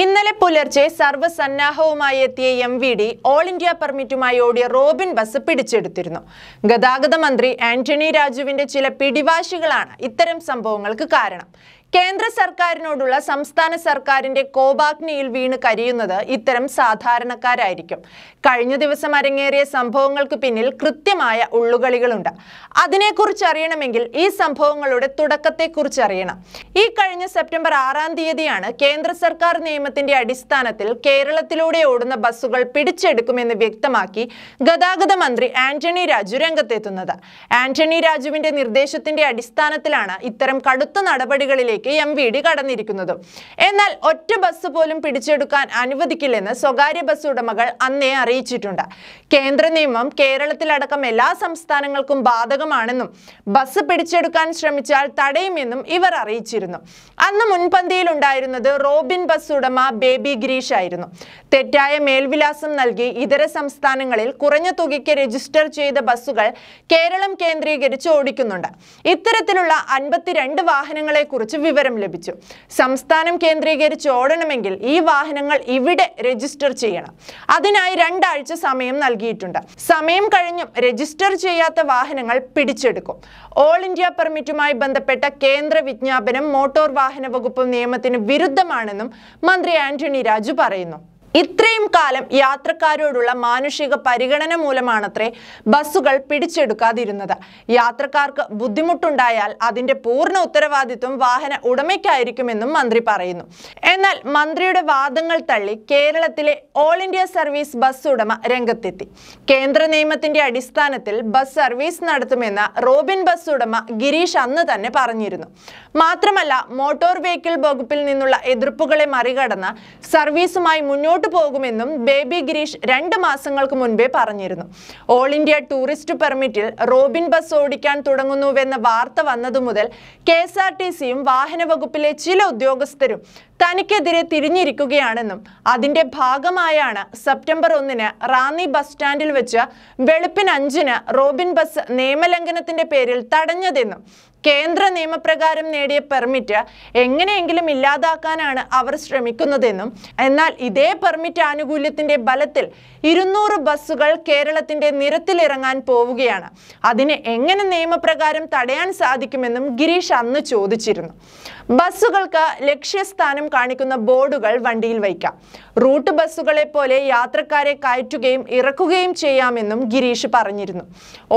ഇന്നലെ പുലർച്ചെ സർവ്വസന്നാഹവുമായി എത്തിയ M V D all India പെർമിറ്റുമായി ഓടിയ റോബിൻ ബസ് പിടിച്ചെടുത്തിരുന്നു ഗതാഗത മന്ത്രി ആന്റണി രാജുവിന്റെ ചില പിടിവാശികളാണ് ഇത്തരം സംഭവങ്ങൾക്ക് കാരണം കേന്ദ്ര സർക്കാരിനോടുള്ള സംസ്ഥാന സർക്കാരിന്റെ കോപാഗ്നിയിൽ വീണ് കരിയുന്നത് ഇത്തരം സാധാരണക്കാരായിരിക്കും കഴിഞ്ഞ ദിവസം അരങ്ങേറിയ സംഭവങ്ങൾക്ക് പിന്നിൽ കൃത്യമായ ഉള്ളുകളികളുണ്ട് അതിനെക്കുറിച്ച് അറിയണമെങ്കിൽ ഈ സംഭവങ്ങളുടെ തുടക്കത്തെക്കുറിച്ച് അറിയണം ഈ കഴിഞ്ഞ സെപ്റ്റംബർ ആറാം തീയതിയാണ് കേന്ദ്ര സർക്കാർ നിയമത്തിന്റെ അടിസ്ഥാനത്തിൽ കേരളത്തിലൂടെ ഓടുന്ന ബസ്സുകൾ പിടിച്ചെടുക്കുമെന്ന് വ്യക്തമാക്കി ഗതാഗത മന്ത്രി ആന്റണി രാജു രംഗത്തെത്തുന്നത് ആന്റണി രാജുവിന്റെ നിർദ്ദേശത്തിന്റെ അടിസ്ഥാനത്തിലാണ് ഇത്തരം കടുത്ത നടപടികളിലേക്ക് ബസ്സിലേക്ക് എം വി ഡി കടന്നിരിക്കുന്നത് എന്നാൽ ഒറ്റ ബസ് പോലും പിടിച്ചെടുക്കാൻ അനുവദിക്കില്ലെന്ന് സ്വകാര്യ ബസ് ഉടമകൾ അന്നേ അറിയിച്ചിട്ടുണ്ട് കേന്ദ്ര നിയമം കേരളത്തിലടക്കം എല്ലാ സംസ്ഥാനങ്ങൾക്കും ബാധകമാണെന്നും ബസ് പിടിച്ചെടുക്കാൻ ശ്രമിച്ചാൽ തടയുമെന്നും ഇവർ അറിയിച്ചിരുന്നു അന്ന് മുൻപന്തിയിൽ ഉണ്ടായിരുന്നത് റോബിൻ ബസ് ഉടമ ബേബി ഗിരീഷ് ആയിരുന്നു തെറ്റായ മേൽവിലാസം നൽകി ഇതര സംസ്ഥാനങ്ങളിൽ കുറഞ്ഞ തുകയ്ക്ക് രജിസ്റ്റർ ചെയ്ത ബസ്സുകൾ കേരളം കേന്ദ്രീകരിച്ച് ഓടിക്കുന്നുണ്ട് ഇത്തരത്തിലുള്ള അൻപത്തിരണ്ട് വാഹനങ്ങളെക്കുറിച്ച് വിവരം ലഭിച്ചു സംസ്ഥാനം കേന്ദ്രീകരിച്ച് ഓടണമെങ്കിൽ ഈ വാഹനങ്ങൾ ഇവിടെ രജിസ്റ്റർ ചെയ്യണം അതിനായി രണ്ടാഴ്ച സമയം നൽകിയിട്ടുണ്ട് സമയം കഴിഞ്ഞും രജിസ്റ്റർ ചെയ്യാത്ത വാഹനങ്ങൾ പിടിച്ചെടുക്കും ഓൾ ഇന്ത്യ പെർമിറ്റുമായി ബന്ധപ്പെട്ട കേന്ദ്ര വിജ്ഞാപനം മോട്ടോർ വാഹന വകുപ്പ് നിയമത്തിന് വിരുദ്ധമാണെന്നും മന്ത്രി ആന്റണി രാജു പറയുന്നു ഇത്രയും കാലം യാത്രക്കാരോടുള്ള മാനുഷിക പരിഗണന മൂലമാണത്രേ ബസ്സുകൾ പിടിച്ചെടുക്കാതിരുന്നത് യാത്രക്കാർക്ക് ബുദ്ധിമുട്ടുണ്ടായാൽ അതിന്റെ പൂർണ്ണ ഉത്തരവാദിത്വം വാഹന ഉടമയ്ക്കായിരിക്കുമെന്നും മന്ത്രി പറയുന്നു എന്നാൽ മന്ത്രിയുടെ വാദങ്ങൾ തള്ളി കേരളത്തിലെ ഓൾ ഇന്ത്യ സർവീസ് ബസ് ഉടമ രംഗത്തെത്തി കേന്ദ്ര നിയമത്തിന്റെ അടിസ്ഥാനത്തിൽ ബസ് സർവീസ് നടത്തുമെന്ന റോബിൻ ബസ് ഉടമ ഗിരീഷ് അന്ന് തന്നെ പറഞ്ഞിരുന്നു മാത്രമല്ല മോട്ടോർ വെഹിക്കിൾ വകുപ്പിൽ നിന്നുള്ള എതിർപ്പുകളെ മറികടന്ന് സർവീസുമായി മുന്നോട്ടു പോകുമെന്നും ബേബി ഗിരീഷ് രണ്ട് മാസങ്ങൾക്ക് മുൻപേ പറഞ്ഞിരുന്നു ഓൾ ഇന്ത്യ ടൂറിസ്റ്റ് പെർമിറ്റിൽ റോബിൻ ബസ് ഓടിക്കാൻ തുടങ്ങുന്നുവെന്ന വാർത്ത വന്നതു മുതൽ കെ എസ് ആർ ടി സിയും വാഹന വകുപ്പിലെ ചില ഉദ്യോഗസ്ഥരും തനിക്കെതിരെ തിരിഞ്ഞിരിക്കുകയാണെന്നും അതിന്റെ ഭാഗമായാണ് സെപ്റ്റംബർ ഒന്നിന് റാന്നി ബസ് സ്റ്റാൻഡിൽ വെച്ച് വെളുപ്പിന് അഞ്ചിന് റോബിൻ ബസ് നിയമലംഘനത്തിന്റെ പേരിൽ തടഞ്ഞതെന്നും കേന്ദ്ര നിയമപ്രകാരം നേടിയ പെർമിറ്റ് എങ്ങനെയെങ്കിലും ഇല്ലാതാക്കാനാണ് അവർ ശ്രമിക്കുന്നതെന്നും എന്നാൽ ഇതേ പെർമിറ്റ് ആനുകൂല്യത്തിന്റെ ബലത്തിൽ ഇരുന്നൂറ് ബസ്സുകൾ കേരളത്തിന്റെ നിരത്തിലിറങ്ങാൻ പോവുകയാണ് അതിനെ എങ്ങനെ നിയമപ്രകാരം തടയാൻ സാധിക്കുമെന്നും ഗിരീഷ് അന്ന് ചോദിച്ചിരുന്നു ബസ്സുകൾക്ക് ലക്ഷ്യസ്ഥാനം കാണിക്കുന്ന ബോർഡുകൾ വണ്ടിയിൽ വയ്ക്കാം റൂട്ട് ബസ്സുകളെ പോലെ യാത്രക്കാരെ കയറ്റുകയും ഇറക്കുകയും ചെയ്യാമെന്നും ഗിരീഷ് പറഞ്ഞിരുന്നു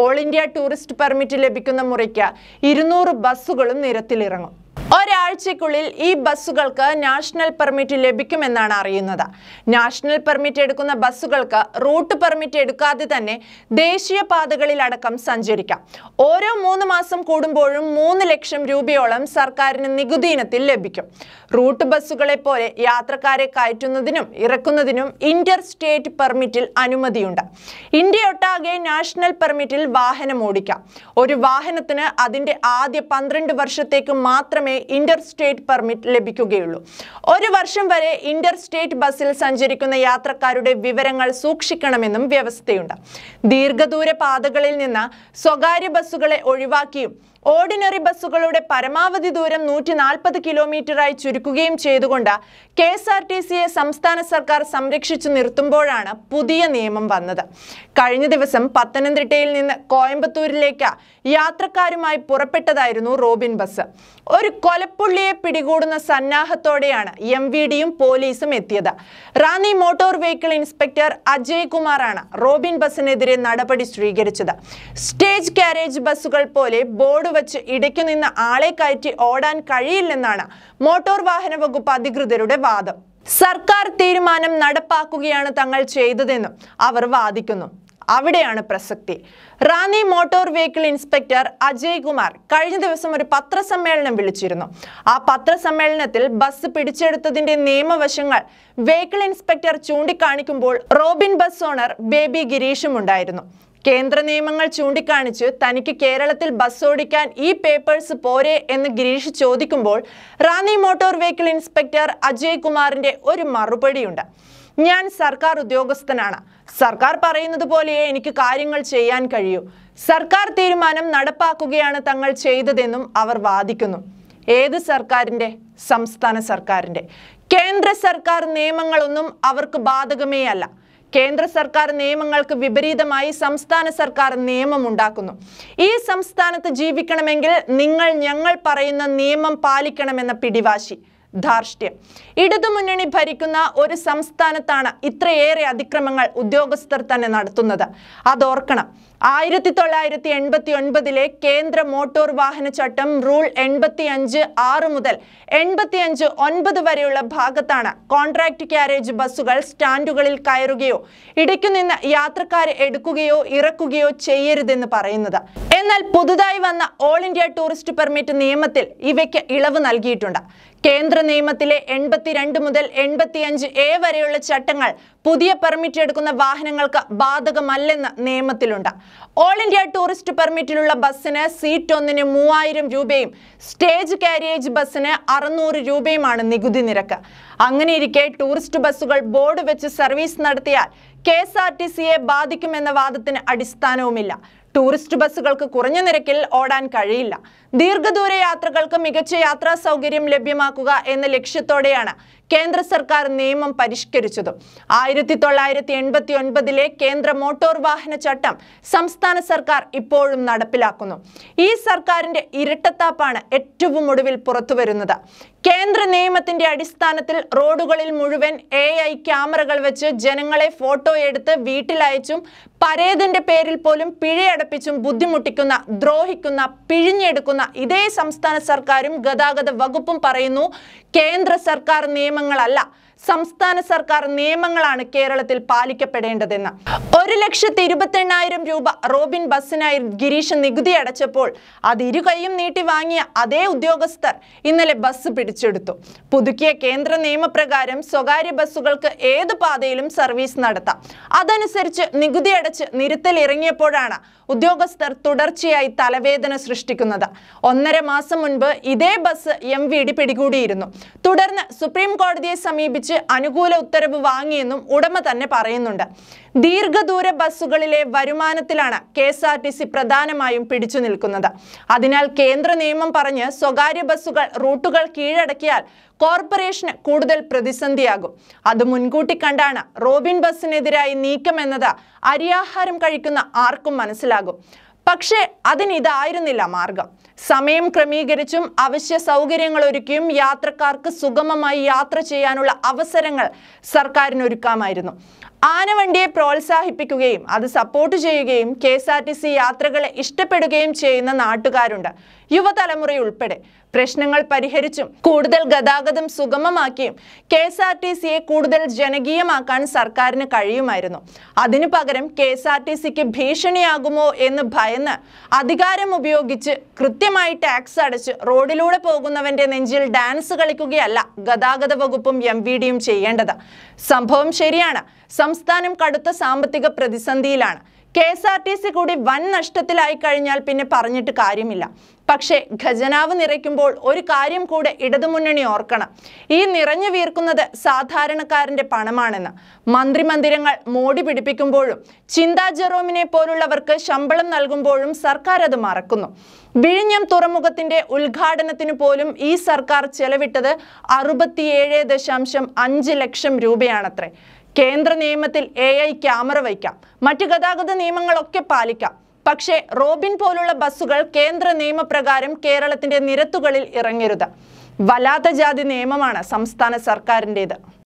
ഓൾ ഇന്ത്യ ടൂറിസ്റ്റ് പെർമിറ്റ് ലഭിക്കുന്ന മുറയ്ക്ക് ഇരുന്നൂറ് ബസ്സുകളും നിരത്തിലിറങ്ങും ഒരാഴ്ചക്കുള്ളിൽ ഈ ബസ്സുകൾക്ക് നാഷണൽ പെർമിറ്റ് ലഭിക്കുമെന്നാണ് അറിയുന്നത് നാഷണൽ പെർമിറ്റ് എടുക്കുന്ന ബസ്സുകൾക്ക് റൂട്ട് പെർമിറ്റ് എടുക്കാതെ തന്നെ ദേശീയ പാതകളിലടക്കം സഞ്ചരിക്കാം ഓരോ മൂന്ന് മാസം കൂടുമ്പോഴും മൂന്ന് ലക്ഷം രൂപയോളം സർക്കാരിന് നികുതി ഇനത്തിൽ ലഭിക്കും റൂട്ട് ബസ്സുകളെ പോലെ യാത്രക്കാരെ കയറ്റുന്നതിനും ഇറക്കുന്നതിനും ഇന്റർ സ്റ്റേറ്റ് പെർമിറ്റിൽ അനുമതിയുണ്ട് ഇന്ത്യയൊട്ടാകെ നാഷണൽ പെർമിറ്റിൽ വാഹനം ഓടിക്കാം ഒരു വാഹനത്തിന് അതിന്റെ ആദ്യ പന്ത്രണ്ട് വർഷത്തേക്ക് മാത്രമേ ഇന്റർ സ്റ്റേറ്റ് പെർമിറ്റ് ലഭിക്കുകയുള്ളൂ ഒരു വർഷം വരെ ഇന്റർ സ്റ്റേറ്റ് ബസ്സിൽ സഞ്ചരിക്കുന്ന യാത്രക്കാരുടെ വിവരങ്ങൾ സൂക്ഷിക്കണമെന്നും വ്യവസ്ഥയുണ്ട് ദീർഘദൂര പാതകളിൽ നിന്ന് സ്വകാര്യ ബസ്സുകളെ ഒഴിവാക്കിയും ഓർഡിനറി ബസ്സുകളുടെ പരമാവധി ദൂരം നൂറ്റി നാൽപ്പത് കിലോമീറ്ററായി ചുരുക്കുകയും ചെയ്തുകൊണ്ട് കെ എസ് ആർ ടി സിയെ സംസ്ഥാന സർക്കാർ സംരക്ഷിച്ചു നിർത്തുമ്പോഴാണ് പുതിയ നിയമം വന്നത് കഴിഞ്ഞ ദിവസം പത്തനംതിട്ടയിൽ നിന്ന് കോയമ്പത്തൂരിലേക്ക് യാത്രക്കാരുമായി പുറപ്പെട്ടതായിരുന്നു റോബിൻ ബസ് ഒരു കൊലപ്പുള്ളിയെ പിടികൂടുന്ന സന്നാഹത്തോടെയാണ് എം വി ഡിയും പോലീസും എത്തിയത് Ranni motor vehicle inspector Ajay കുമാറാണ് റോബിൻ ബസ്സിനെതിരെ നടപടി സ്വീകരിച്ചത് സ്റ്റേജ് കാരേജ് ബസ്സുകൾ പോലെ ബോർഡ് വെച്ച് ഇടയ്ക്കു നിന്ന് ആളെ കയറ്റി ഓടാൻ കഴിയില്ലെന്നാണ് മോട്ടോർ വാഹന വകുപ്പ് അധികൃതരുടെ വാദം സർക്കാർ തീരുമാനം നടപ്പാക്കുകയാണ് തങ്ങൾ ചെയ്തതെന്നും അവർ വാദിക്കുന്നു അവിടെയാണ് പ്രസക്തി Ranni motor vehicle inspector Ajay Kumar കഴിഞ്ഞ ദിവസം ഒരു പത്രസമ്മേളനം വിളിച്ചിരുന്നു ആ പത്രസമ്മേളനത്തിൽ ബസ് പിടിച്ചെടുത്തതിന്റെ നിയമവശങ്ങൾ വെഹിക്കിൾ ഇൻസ്പെക്ടർ ചൂണ്ടിക്കാണിക്കുമ്പോൾ റോബിൻ ബസ് ഓണർ ബേബി ഗിരീഷും ഉണ്ടായിരുന്നു കേന്ദ്ര നിയമങ്ങൾ ചൂണ്ടിക്കാണിച്ച് തനിക്ക് കേരളത്തിൽ ബസ് ഓടിക്കാൻ ഈ പേപ്പേഴ്സ് പോരെ എന്ന് ഗിരീഷ് ചോദിക്കുമ്പോൾ Ranni motor vehicle inspector Ajay കുമാറിന്റെ ഒരു മറുപടിയുണ്ട് ഞാൻ സർക്കാർ ഉദ്യോഗസ്ഥനാണ് സർക്കാർ പറയുന്നത് പോലെയേ എനിക്ക് കാര്യങ്ങൾ ചെയ്യാൻ കഴിയൂ സർക്കാർ തീരുമാനം നടപ്പാക്കുകയാണ് തങ്ങൾ ചെയ്തതെന്നും അവർ വാദിക്കുന്നു ഏത് സർക്കാരിൻ്റെ സംസ്ഥാന സർക്കാരിൻ്റെ കേന്ദ്ര സർക്കാർ നിയമങ്ങളൊന്നും അവർക്ക് ബാധകമേ അല്ല കേന്ദ്ര സർക്കാർ നിയമങ്ങൾക്ക് വിപരീതമായി സംസ്ഥാന സർക്കാർ നിയമം ഉണ്ടാക്കുന്നു ഈ സംസ്ഥാനത്ത് ജീവിക്കണമെങ്കിൽ നിങ്ങൾ ഞങ്ങൾ പറയുന്ന നിയമം പാലിക്കണമെന്ന പിടിവാശി ധാർഷ്ട്യം ഇടതുമുന്നണി ഭരിക്കുന്ന ഒരു സംസ്ഥാനത്താണ് ഇത്രയേറെ അതിക്രമങ്ങൾ ഉദ്യോഗസ്ഥർ തന്നെ നടത്തുന്നത് അതോർക്കണം ആയിരത്തി തൊള്ളായിരത്തി എൺപത്തി ഒൻപതിലെ കേന്ദ്ര മോട്ടോർ വാഹന ചട്ടം റൂൾ എൺപത്തി അഞ്ച് ആറ് മുതൽ എൺപത്തി അഞ്ച് ഒൻപത് വരെയുള്ള ഭാഗത്താണ് കോൺട്രാക്ട് ക്യാരേജ് ബസ്സുകൾ സ്റ്റാൻഡുകളിൽ കയറുകയോ ഇടയ്ക്കു നിന്ന് യാത്രക്കാരെ എടുക്കുകയോ ഇറക്കുകയോ ചെയ്യരുതെന്ന് പറയുന്നത് എന്നാൽ പുതുതായി വന്ന ഓൾ ഇന്ത്യ ടൂറിസ്റ്റ് പെർമിറ്റ് നിയമത്തിൽ ഇവയ്ക്ക് ഇളവ് നൽകിയിട്ടുണ്ട് കേന്ദ്ര നിയമത്തിലെ എൺപത്തിരണ്ട് മുതൽ എൺപത്തിയഞ്ച് എ വരെയുള്ള ചട്ടങ്ങൾ പുതിയ പെർമിറ്റ് എടുക്കുന്ന വാഹനങ്ങൾക്ക് ബാധകമല്ലെന്ന് നിയമത്തിലുണ്ട് ഓൾ ഇന്ത്യ ടൂറിസ്റ്റ് പെർമിറ്റിലുള്ള ബസ്സിന് സീറ്റ് ഒന്നിന് മൂവായിരം രൂപയും സ്റ്റേജ് കാരിയേജ് ബസ്സിന് അറുന്നൂറ് രൂപയുമാണ് നികുതി നിരക്ക് അങ്ങനെയിരിക്കെ ടൂറിസ്റ്റ് ബസ്സുകൾ ബോർഡ് വെച്ച് സർവീസ് നടത്തിയാൽ കെ എസ് ആർ ടി സിയെ ബാധിക്കുമെന്ന വാദത്തിന് അടിസ്ഥാനവുമില്ല ടൂറിസ്റ്റ് ബസ്സുകൾക്ക് കുറഞ്ഞ നിരക്കിൽ ഓടാൻ കഴിയില്ല ദീർഘദൂര യാത്രകൾക്ക് മികച്ച യാത്രാ സൗകര്യം ലഭ്യമാക്കുക എന്ന ലക്ഷ്യത്തോടെയാണ് കേന്ദ്ര സർക്കാർ നിയമം പരിഷ്കരിച്ചതും ആയിരത്തി തൊള്ളായിരത്തി എൺപത്തി ഒൻപതിലെ കേന്ദ്ര മോട്ടോർ വാഹന ചട്ടം സംസ്ഥാന സർക്കാർ ഇപ്പോഴും നടപ്പിലാക്കുന്നു ഈ സർക്കാരിന്റെ ഇരട്ടത്താപ്പാണ് ഏറ്റവും ഒടുവിൽ പുറത്തുവരുന്നത് കേന്ദ്ര നിയമത്തിന്റെ അടിസ്ഥാനത്തിൽ റോഡുകളിൽ മുഴുവൻ എ ഐ ക്യാമറകൾ വെച്ച് ജനങ്ങളെ ഫോട്ടോ എടുത്ത് വീട്ടിലയച്ചും പരേതിന്റെ പേരിൽ പോലും പിഴയടപ്പിച്ചും ബുദ്ധിമുട്ടിക്കുന്ന ദ്രോഹിക്കുന്ന പിഴിഞ്ഞെടുക്കുന്ന ഇതേ സംസ്ഥാന സർക്കാരും ഗതാഗത വകുപ്പും പറയുന്നു കേന്ദ്ര സർക്കാർ നിയമങ്ങളല്ല സംസ്ഥാന സർക്കാർ നിയമങ്ങളാണ് കേരളത്തിൽ പാലിക്കപ്പെടേണ്ടതെന്ന് ഒരു ലക്ഷത്തി ഇരുപത്തെണ്ണായിരം രൂപ റോബിൻ ബസ്സിനായി ഗിരീഷ് നികുതി അടച്ചപ്പോൾ അത് ഇരുകൈയും നീട്ടി വാങ്ങിയ അതേ ഉദ്യോഗസ്ഥർ ഇന്നലെ ബസ് പിടിച്ചെടുത്തു പുതുക്കിയ കേന്ദ്ര നിയമപ്രകാരം സ്വകാര്യ ബസ്സുകൾക്ക് ഏത് പാതയിലും സർവീസ് നടത്താം അതനുസരിച്ച് നികുതി അടച്ച് ഇറങ്ങിയപ്പോഴാണ് ഉദ്യോഗസ്ഥർ തുടർച്ചയായി തലവേദന സൃഷ്ടിക്കുന്നത് ഒന്നര മാസം മുൻപ് ഇതേ ബസ് എം വി ഡി പിടികൂടിയിരുന്നു തുടർന്ന് സുപ്രീം കോടതിയെ സമീപിച്ച് അനുകൂല ഉത്തരവ് വാങ്ങിയെന്നും ഉടമ തന്നെ പറയുന്നുണ്ട് ദീർഘദൂര ബസ്സുകളിലെ വരുമാനത്തിലാണ് K S R T C പ്രധാനമായും പിടിച്ചു നിൽക്കുന്നത് അതിനാൽ കേന്ദ്ര നിയമം പറഞ്ഞ് സ്വകാര്യ ബസ്സുകൾ റൂട്ടുകൾ കീഴടക്കിയാൽ കോർപ്പറേഷന് കൂടുതൽ പ്രതിസന്ധിയാകും അത് മുൻകൂട്ടി കണ്ടാണ് റോബിൻ ബസ്സിനെതിരായി നീക്കമെന്നത് അരിയാഹാരം കഴിക്കുന്ന ആർക്കും മനസ്സിലാകും പക്ഷേ അതിനിതായിരുന്നില്ല മാർഗം സമയം ക്രമീകരിച്ചും അവശ്യ സൗകര്യങ്ങൾ ഒരുക്കിയും യാത്രക്കാർക്ക് സുഗമമായി യാത്ര ചെയ്യാനുള്ള അവസരങ്ങൾ സർക്കാരിന് ഒരുക്കാമായിരുന്നു ആനവണ്ടിയെ പ്രോത്സാഹിപ്പിക്കുകയും അത് സപ്പോർട്ട് ചെയ്യുകയും K S R T C യാത്രകളെ ഇഷ്ടപ്പെടുകയും ചെയ്യുന്ന നാട്ടുകാരുണ്ട് യുവതലമുറയുൾപ്പെടെ പ്രശ്നങ്ങൾ പരിഹരിച്ചും കൂടുതൽ ഗതാഗതം സുഗമമാക്കിയും കെ എസ് ആർ ടി സിയെ കൂടുതൽ ജനകീയമാക്കാൻ സർക്കാരിന് കഴിയുമായിരുന്നു അതിനു പകരം കെ എസ് ആർ ടി സിക്ക് ഭീഷണിയാകുമോ എന്ന് ഭയന്ന് അധികാരം ഉപയോഗിച്ച് കൃത്യമായി ടാക്സ് അടച്ച് റോഡിലൂടെ പോകുന്നവന്റെ നെഞ്ചിൽ ഡാൻസ് കളിക്കുകയല്ല ഗതാഗത വകുപ്പും എം വി ഡിയും ചെയ്യേണ്ടത് സംഭവം ശരിയാണ് സംസ്ഥാനം കടുത്ത സാമ്പത്തിക പ്രതിസന്ധിയിലാണ് K S R T C കൂടി വൻ നഷ്ടത്തിലായി കഴിഞ്ഞാൽ പിന്നെ പറഞ്ഞിട്ട് കാര്യമില്ല പക്ഷേ ഖജനാവ് നിറയ്ക്കുമ്പോൾ ഒരു കാര്യം കൂടെ ഇടതുമുന്നണി ഓർക്കണം ഈ നിറഞ്ഞു വീർക്കുന്നത് സാധാരണക്കാരന്റെ പണമാണെന്ന് മന്ത്രിമന്ദിരങ്ങൾ മോടി പിടിപ്പിക്കുമ്പോഴും ചിന്താ ജെറോമിനെ പോലുള്ളവർക്ക് ശമ്പളം നൽകുമ്പോഴും സർക്കാർ അത് മറക്കുന്നു വിഴിഞ്ഞം തുറമുഖത്തിന്റെ ഉദ്ഘാടനത്തിനു പോലും ഈ സർക്കാർ ചെലവിട്ടത് അറുപത്തിയേഴ് ദശാംശം അഞ്ച് ലക്ഷം രൂപയാണത്രേ കേന്ദ്ര നിയമത്തിൽ എ ഐ ക്യാമറ വയ്ക്കാം മറ്റ് ഗതാഗത നിയമങ്ങളൊക്കെ പാലിക്കാം പക്ഷേ റോബിൻ പോലുള്ള ബസ്സുകൾ കേന്ദ്ര നിയമപ്രകാരം കേരളത്തിന്റെ നിരത്തുകളിൽ ഇറങ്ങരുത് വല്ലാത്ത ജാതി നിയമമാണ് സംസ്ഥാന സർക്കാരിൻ്റെത്